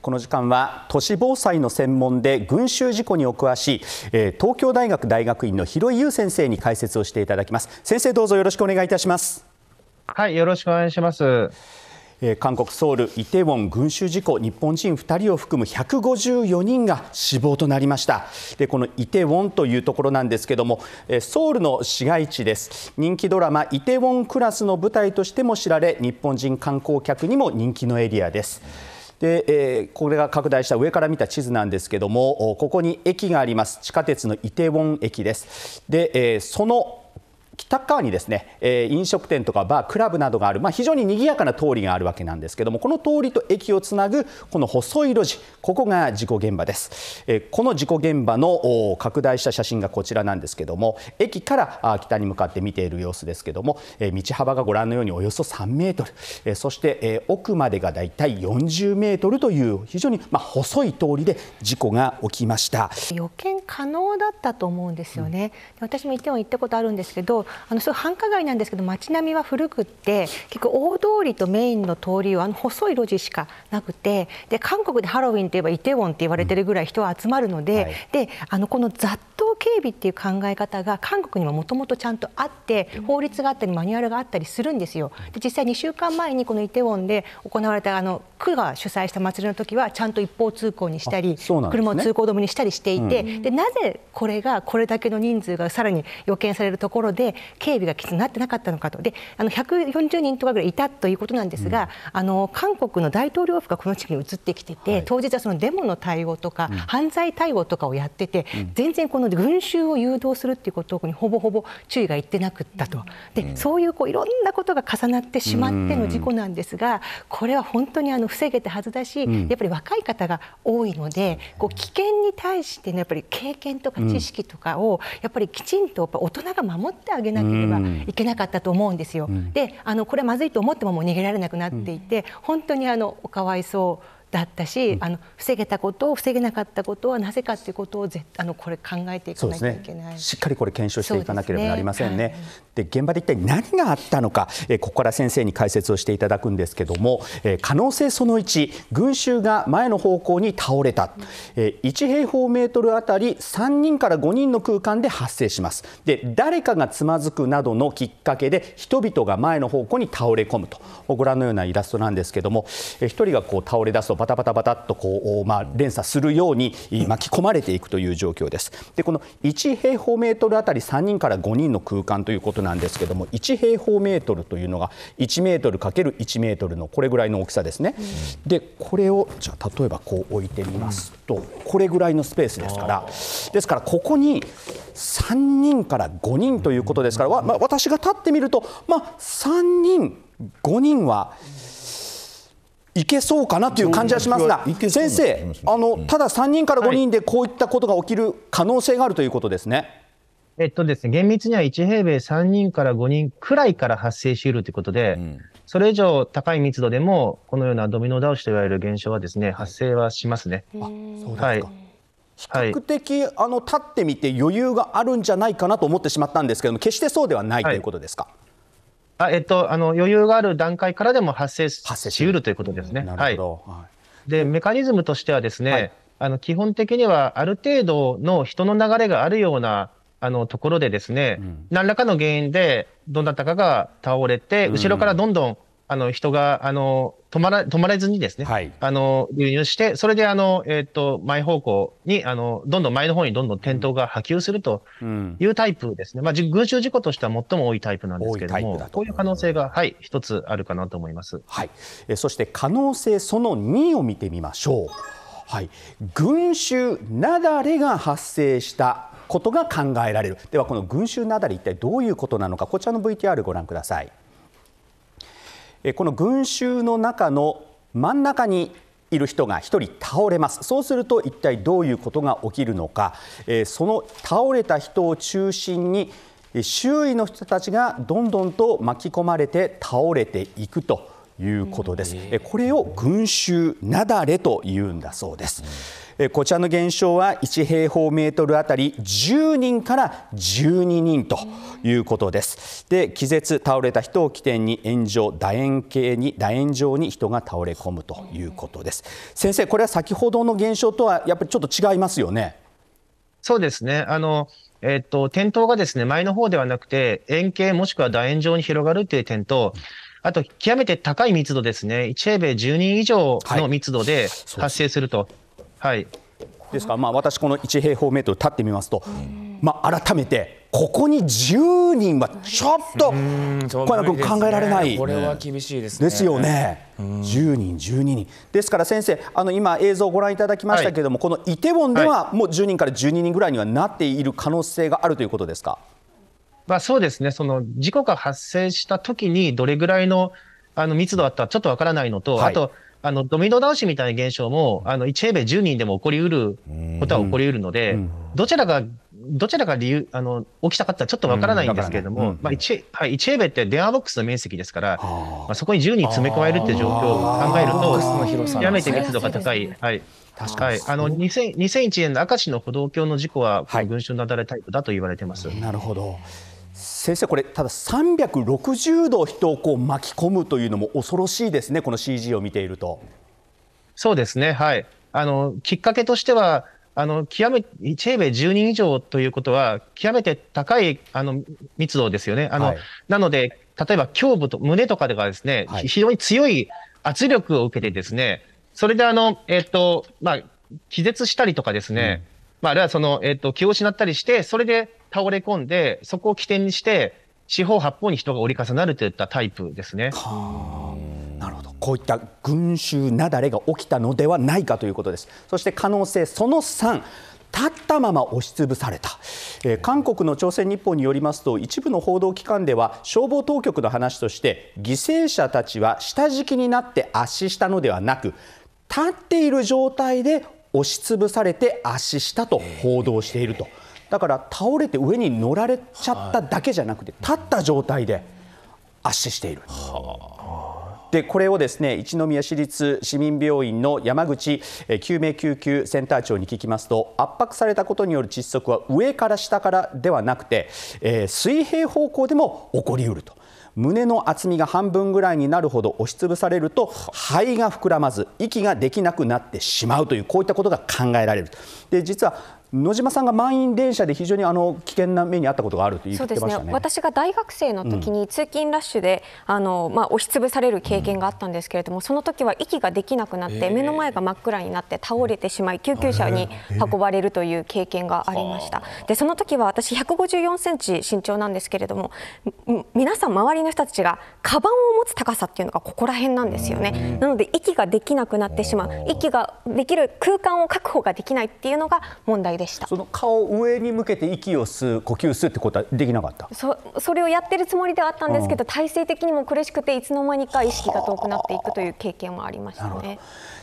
この時間は都市防災の専門で群衆事故にお詳しい東京大学大学院の広井優先生に解説をしていただきます先生どうぞよろしくお願いいたしますはいよろしくお願いします韓国ソウルイテウォン群衆事故日本人2人を含む154人が死亡となりましたでこのイテウォンというところなんですけどもソウルの市街地です人気ドラマイテウォンクラスの舞台としても知られ日本人観光客にも人気のエリアです、で、えー、これが拡大した上から見た地図なんですけどもここに駅があります地下鉄のイテウォン駅ですで、えー、その北側にですね、えー、飲食店とかバー、クラブなどがある、まあ、非常に賑やかな通りがあるわけなんですけども、この通りと駅をつなぐこの細い路地、ここが事故現場です。えー、この事故現場の拡大した写真がこちらなんですけども、駅からあ北に向かって見ている様子ですけども、えー、道幅がご覧のようにおよそ3メートル、えー、そして、えー、奥までがだいたい40メートルという非常に、まあ、細い通りで事故が起きました。予見可能だったと思うんですよね。うん、私もイテウ行ったことあるんですけどあのすごい繁華街なんですけど街並みは古くって結構大通りとメインの通りはあの細い路地しかなくてで韓国でハロウィンといえばイテウォンって言われてるぐらい人は集まるのではい、であのこの雑警備っていう考え方が韓国にはもともとちゃんとあって法律があったりマニュアルがあったりするんですよ。で実際2週間前にこのイテウォンで行われたあの区が主催した祭りの時はちゃんと一方通行にしたり、ね、車を通行止めにしたりしていて、うん、でなぜこれがこれだけの人数がさらに予見されるところで警備がきつくなってなかったのかとであの140人とかぐらいいたということなんですが、うん、あの韓国の大統領府がこの地域に移ってきてて、はい、当日はそのデモの対応とか、うん、犯罪対応とかをやってて全然この軍群衆を誘導するっていうことにほぼほぼ注意がいってなくったとでそういうこういろんなことが重なってしまっての事故なんですがこれは本当にあの防げたはずだしやっぱり若い方が多いのでこう危険に対してのやっぱり経験とか知識とかをやっぱりきちんとやっぱ大人が守ってあげなければいけなかったと思うんですよ。であのこれまずいと思ってももう逃げられなくなっていて本当にあのおかわいそう。だったし、あの防げたことを防げなかったことはなぜかということをぜあのこれ考えていかないといけない、ね、しっかりこれ検証していかなければなりませんね。で、ねはい、現場で一体何があったのか、えここから先生に解説をしていただくんですけども、え可能性その1群衆が前の方向に倒れた、え1平方メートルあたり3人から5人の空間で発生しますで誰かがつまずくなどのきっかけで人々が前の方向に倒れ込むとご覧のようなイラストなんですけども、え1人がこう倒れ出すとバタバタバタっとこう、まあ、連鎖するように巻き込まれていくという状況です。でこの1平方メートルあたり3人から5人の空間ということなんですけども1平方メートルというのが1メートル ×1 メートルのこれぐらいの大きさですね。でこれをじゃあ例えばこう置いてみますとこれぐらいのスペースですからですからここに3人から5人ということですから、まあ、私が立ってみると、まあ、3人5人は。うんいけそうかなという感じはしますが、先生、あのただ3人から5人でこういったことが起きる可能性があるということですね。えっとですね、厳密には1平米3人から5人くらいから発生しうるということで、うん、それ以上高い密度でも、このようなドミノ倒しといわれる現象はですね、発生はしますね。あそうですか、はい比較的、あの立ってみて余裕があるんじゃないかなと思ってしまったんですけども決してそうではない、い、ということですかあえっと、あの余裕がある段階からでも発生しうるということですね。なるほど、はい、でメカニズムとしてはですね、はい、あの基本的にはある程度の人の流れがあるようなあのところでですね、うん、何らかの原因でどなたかが倒れて、後ろからどんどんあの人があの止まら止まれずにですね、はい、あの流入して、それであの、えーと、前方向にあの、どんどん前の方にどんどん転倒が波及するというタイプですね、うん、まあ、群衆事故としては最も多いタイプなんですけれども、こういう可能性が、はい、一つあるかなと思います、はい、えそして可能性その2を見てみましょう。はい、群衆雪崩が発生したことが考えられるではこの群衆雪崩一体どういうことなのかこちらの VTR ご覧ください。この群衆の中の真ん中にいる人が1人倒れますそうすると一体どういうことが起きるのか、その倒れた人を中心に周囲の人たちがどんどんと巻き込まれて倒れていくということです、これを群衆雪崩というんだそうです、こちらの減少は1平方メートルあたり10人から12人ということです。で、気絶、倒れた人を起点に炎上、楕円形に、楕円状に人が倒れ込むということです。先生、これは先ほどの減少とはやっぱりちょっと違いますよね。そうですね。あの、えっと、転倒がですね、前の方ではなくて、円形もしくは楕円状に広がるという点と、あと、極めて高い密度ですね、1平米10人以上の密度で発生すると、はいですから、まあ、私、この1平方メートル立ってみますと、まあ、改めて、ここに10人はちょっと、小山君、考えられない、これは厳しいですね。ですよね、10人、12人。ですから先生、あの今、映像をご覧いただきましたけれども、このイテウォンでは、もう10人から12人ぐらいにはなっている可能性があるということですか。まあ、そうですね、その事故が発生した時に、どれぐらいのあの密度だったらちょっとわからないのと、はい、あと、あの、ドミノ倒しみたいな現象も、あの、1平米10人でも起こりうることは起こりうるので、どちらが、どちらが理由、あの、起きたかったらちょっとわからないんですけれども、まあ1、平米って電話ボックスの面積ですから、まあ、そこに10人詰め加えるっていう状況を考えると、極、めて密度が高い。はい。確かに。あの、2 0 0 1年の明石の歩道橋の事故は、この群衆なだれタイプだと言われてます。なるほど。先生これただ360度人をこう巻き込むというのも恐ろしいですねこの CG を見ていると。そうですねはいあのきっかけとしてはあの極め1平米10人以上ということは極めて高いあの密度ですよね。あの、はい、なので例えば胸部と胸とかでがですね、はい、非常に強い圧力を受けてですねそれであのえっ、ー、とまあ気絶したりとかですね、うん、まあ、あるいはその、えっ、ー、と気を失ったりしてそれで倒れ込んで、そこを起点にして、四方八方に人が折り重なるといったタイプですね。はあ、なるほどこういった群衆雪崩が起きたのではないかということです。そして可能性その3立ったまま押しつぶされた、えー、韓国の朝鮮日報によりますと一部の報道機関では消防当局の話として犠牲者たちは下敷きになって圧死したのではなく立っている状態で押しつぶされて圧死したと報道していると。えーだから倒れて上に乗られちゃっただけじゃなくて、立った状態で圧死している。でこれをですね一宮市立市民病院の山口救命救急センター長に聞きますと圧迫されたことによる窒息は上から下からではなくて、えー、水平方向でも起こりうると。胸の厚みが半分ぐらいになるほど押しつぶされると肺が膨らまず息ができなくなってしまうというこういったことが考えられるで実は野島さんが満員電車で非常にあの危険な目に遭ったことがあると言ってましたね、ね、私が大学生の時に通勤ラッシュで、うん、あのまあ、押しつぶされる経験があったんですけれども、うん、その時は息ができなくなって、えー、目の前が真っ暗になって倒れてしまい救急車に運ばれるという経験がありました、えー、でその時は私154センチ身長なんですけれども皆さん周りの人たちがカバンを持つ高さっていうのがここら辺なんですよね、なので息ができなくなってしまう息ができる空間を確保ができないっていうのが問題ですでしたその顔上に向けて息を吸う呼吸吸うってことはできなかったそそれをやってるつもりではあったんですけど、うん、体勢的にも苦しくていつの間にか意識が遠くなっていくという経験もありましたね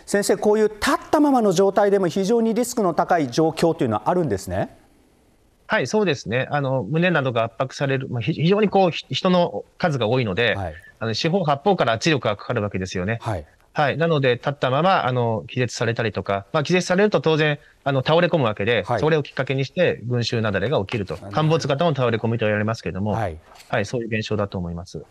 先生こういう立ったままの状態でも非常にリスクの高い状況というのはあるんですねはい、そうですね。あの、胸などが圧迫される、まあ、非常にこう、人の数が多いので、はい、あの四方八方から圧力がかかるわけですよね。はい、はい。なので、立ったまま、あの、気絶されたりとか、まあ、気絶されると当然、あの、倒れ込むわけで、はい、それをきっかけにして、群衆雪崩が起きると。陥没型の倒れ込みと言われますけれども、はい、はい、そういう現象だと思います。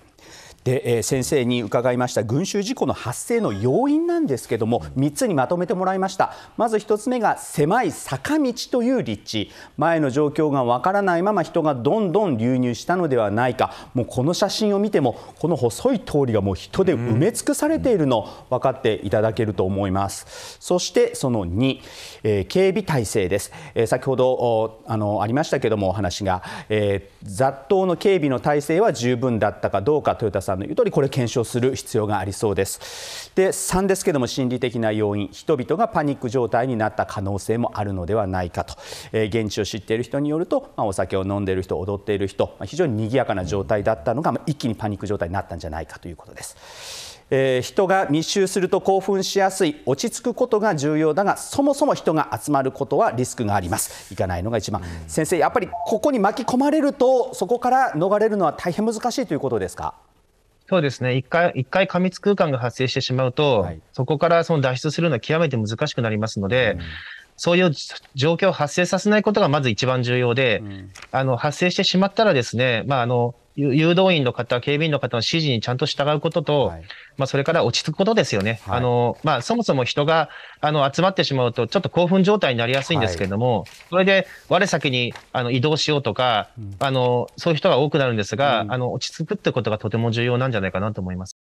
で、えー、先生に伺いました群衆事故の発生の要因なんですけども3つにまとめてもらいましたまず1つ目が狭い坂道という立地前の状況がわからないまま人がどんどん流入したのではないかもうこの写真を見てもこの細い通りがもう人で埋め尽くされているの分かっていただけると思いますそしてその2、えー、警備体制です、えー、先ほどおあのありましたけどもお話が、え雑踏の警備の体制は十分だったかどうか豊田さんさんの言う通り、これ検証する必要がありそうです。で、3ですけども、心理的な要因、人々がパニック状態になった可能性もあるのではないかと。えー、現地を知っている人によると、まあ、お酒を飲んでいる人、踊っている人、まあ、非常に賑やかな状態だったのが、まあ、一気にパニック状態になったんじゃないかということです。えー、人が密集すると興奮しやすい落ち着くことが重要だがそもそも人が集まることはリスクがあります行かないのが一番、先生やっぱりここに巻き込まれるとそこから逃れるのは大変難しいということですかそうですね。一回、一回過密空間が発生してしまうと、はい、そこからその脱出するのは極めて難しくなりますので、うん、そういう状況を発生させないことがまず一番重要で、うん、あの、発生してしまったらですね、まあ、あの、誘導員の方、警備員の方の指示にちゃんと従うことと、はい、まあ、それから落ち着くことですよね。はい、あの、まあ、そもそも人が、あの、集まってしまうと、ちょっと興奮状態になりやすいんですけれども、はい、それで、我先に、あの、移動しようとか、うん、あの、そういう人が多くなるんですが、うん、あの、落ち着くってことがとても重要なんじゃないかなと思います。